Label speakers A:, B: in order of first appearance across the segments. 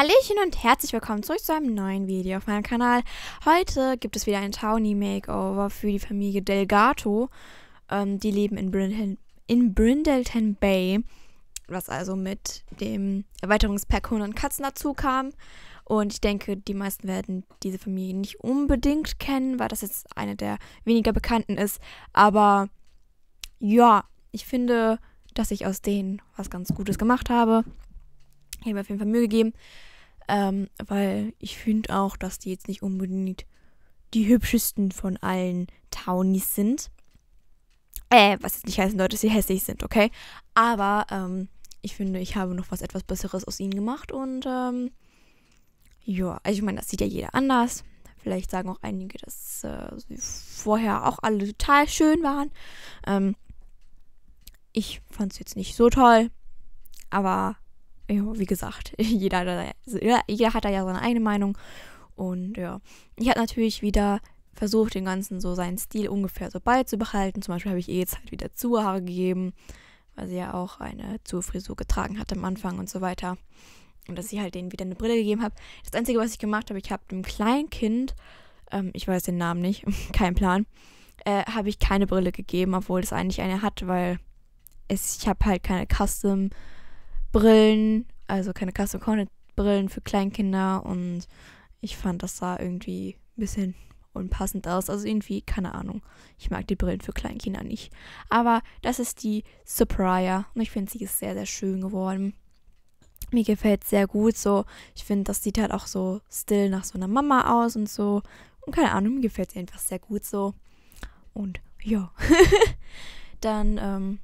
A: Hallöchen und herzlich willkommen zurück zu einem neuen Video auf meinem Kanal. Heute gibt es wieder ein Townie Makeover für die Familie Delgato. Ähm, die leben in, Brindle in Brindleton Bay, was also mit dem Erweiterungspack Hunde und Katzen dazu kam. Und ich denke, die meisten werden diese Familie nicht unbedingt kennen, weil das jetzt eine der weniger bekannten ist. Aber ja, ich finde, dass ich aus denen was ganz Gutes gemacht habe. Ich habe mir auf jeden Fall Mühe gegeben, ähm, weil ich finde auch, dass die jetzt nicht unbedingt die hübschesten von allen Townies sind. Äh, was jetzt nicht heißen Leute, dass sie hässlich sind, okay? Aber ähm, ich finde, ich habe noch was etwas Besseres aus ihnen gemacht und ähm, ja, also ich meine, das sieht ja jeder anders. Vielleicht sagen auch einige, dass äh, sie vorher auch alle total schön waren. Ähm, ich fand es jetzt nicht so toll, aber ja, wie gesagt, jeder, jeder, hat da ja seine eigene Meinung. Und ja, ich habe natürlich wieder versucht, den ganzen so seinen Stil ungefähr so beizubehalten. Zum Beispiel habe ich ihr eh jetzt halt wieder Zuhaare gegeben, weil sie ja auch eine Zufrisur getragen hat am Anfang und so weiter. Und dass ich halt denen wieder eine Brille gegeben habe. Das Einzige, was ich gemacht habe, ich habe dem Kleinkind, ähm, ich weiß den Namen nicht, kein Plan, äh, habe ich keine Brille gegeben, obwohl es eigentlich eine hat, weil es, ich habe halt keine Custom-Brille Brillen, also keine Custom Cornet Brillen für Kleinkinder und ich fand, das sah irgendwie ein bisschen unpassend aus. Also irgendwie, keine Ahnung. Ich mag die Brillen für Kleinkinder nicht. Aber das ist die Supraya und ich finde, sie ist sehr, sehr schön geworden. Mir gefällt sehr gut so. Ich finde, das sieht halt auch so still nach so einer Mama aus und so. Und keine Ahnung, mir gefällt sie einfach sehr gut so. Und ja. Dann ähm,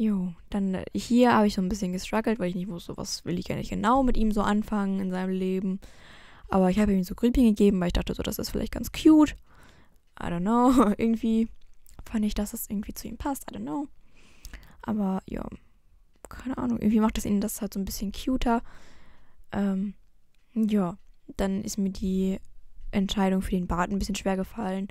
A: Jo, dann äh, hier habe ich so ein bisschen gestruggelt, weil ich nicht wusste, was will ich eigentlich genau mit ihm so anfangen in seinem Leben. Aber ich habe ihm so Grübchen gegeben, weil ich dachte so, das ist vielleicht ganz cute. I don't know. irgendwie fand ich, dass das irgendwie zu ihm passt. I don't know. Aber ja, keine Ahnung. Irgendwie macht das ihnen das halt so ein bisschen cuter. Ähm, ja, dann ist mir die Entscheidung für den Bart ein bisschen schwer gefallen.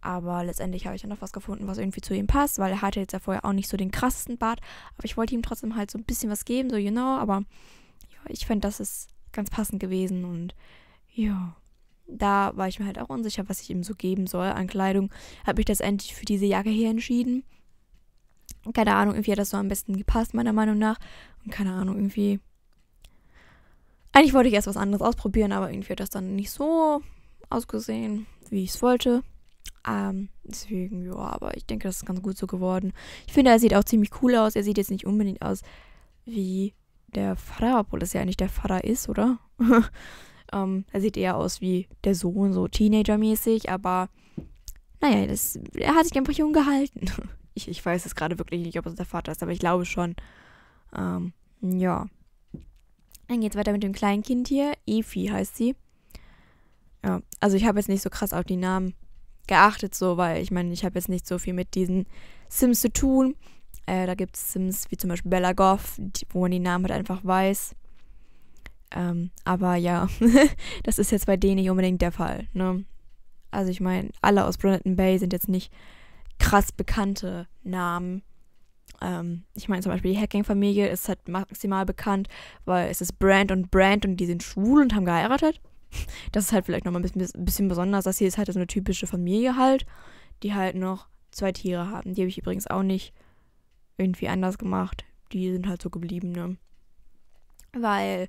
A: Aber letztendlich habe ich dann noch was gefunden, was irgendwie zu ihm passt, weil er hatte jetzt ja vorher auch nicht so den krassesten Bart. Aber ich wollte ihm trotzdem halt so ein bisschen was geben, so you know. Aber ja, ich fand, das ist ganz passend gewesen. Und ja, da war ich mir halt auch unsicher, was ich ihm so geben soll an Kleidung. Habe ich letztendlich für diese Jacke hier entschieden. Keine Ahnung, irgendwie hat das so am besten gepasst, meiner Meinung nach. Und keine Ahnung, irgendwie. Eigentlich wollte ich erst was anderes ausprobieren, aber irgendwie hat das dann nicht so ausgesehen, wie ich es wollte. Ähm, deswegen, ja, aber ich denke, das ist ganz gut so geworden. Ich finde, er sieht auch ziemlich cool aus. Er sieht jetzt nicht unbedingt aus wie der Pfarrer, obwohl das ja eigentlich der Pfarrer ist, oder? ähm, er sieht eher aus wie der Sohn, so Teenager-mäßig, aber naja, das, er hat sich einfach jung gehalten. ich, ich weiß es gerade wirklich nicht, ob es der Vater ist, aber ich glaube schon. Ähm, ja. Dann geht's weiter mit dem kleinen Kind hier. Efi heißt sie. Ja, also ich habe jetzt nicht so krass auf die Namen geachtet, so, weil ich meine, ich habe jetzt nicht so viel mit diesen Sims zu tun. Äh, da gibt es Sims wie zum Beispiel Bella Goff, die, wo man die Namen halt einfach weiß. Ähm, aber ja, das ist jetzt bei denen nicht unbedingt der Fall. Ne? Also ich meine, alle aus Brunetton Bay sind jetzt nicht krass bekannte Namen. Ähm, ich meine zum Beispiel die Hacking-Familie ist halt maximal bekannt, weil es ist Brand und Brand und die sind schwul und haben geheiratet das ist halt vielleicht nochmal ein bisschen, bisschen besonders. Das hier ist halt so eine typische Familie halt, die halt noch zwei Tiere haben. Die habe ich übrigens auch nicht irgendwie anders gemacht. Die sind halt so geblieben, ne? Weil,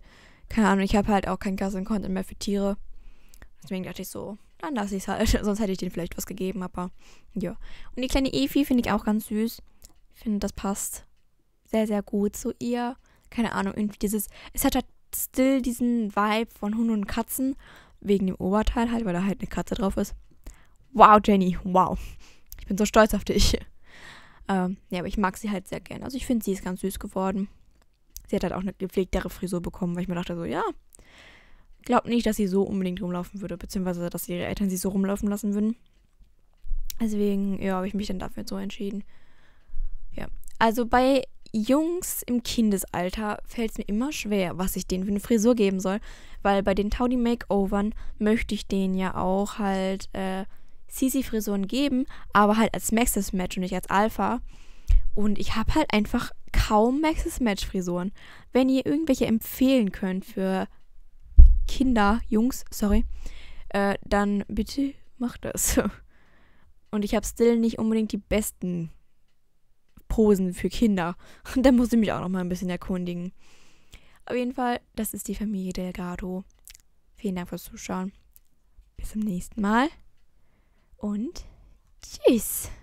A: keine Ahnung, ich habe halt auch kein Content mehr für Tiere. Deswegen dachte ich so, dann lasse ich es halt. Sonst hätte ich denen vielleicht was gegeben, aber ja. Und die kleine Efi finde ich auch ganz süß. Ich finde, das passt sehr, sehr gut zu ihr. Keine Ahnung, irgendwie dieses. Es hat halt still diesen Vibe von Hunden und Katzen. Wegen dem Oberteil halt, weil da halt eine Katze drauf ist. Wow, Jenny, wow. Ich bin so stolz auf dich. Ähm, ja, aber ich mag sie halt sehr gern. Also ich finde, sie ist ganz süß geworden. Sie hat halt auch eine gepflegtere Frisur bekommen, weil ich mir dachte so, ja, glaub nicht, dass sie so unbedingt rumlaufen würde, beziehungsweise dass ihre Eltern sie so rumlaufen lassen würden. Deswegen, ja, habe ich mich dann dafür so entschieden. Ja. Also bei Jungs im Kindesalter fällt es mir immer schwer, was ich denen für eine Frisur geben soll, weil bei den Taudi Makeovern möchte ich denen ja auch halt äh, CC-Frisuren geben, aber halt als Maxis Match und nicht als Alpha. Und ich habe halt einfach kaum Maxis Match Frisuren. Wenn ihr irgendwelche empfehlen könnt für Kinder, Jungs, sorry, äh, dann bitte macht das. Und ich habe still nicht unbedingt die besten Posen für Kinder. Und Da muss ich mich auch noch mal ein bisschen erkundigen. Auf jeden Fall, das ist die Familie Delgado. Vielen Dank fürs Zuschauen. Bis zum nächsten Mal und tschüss.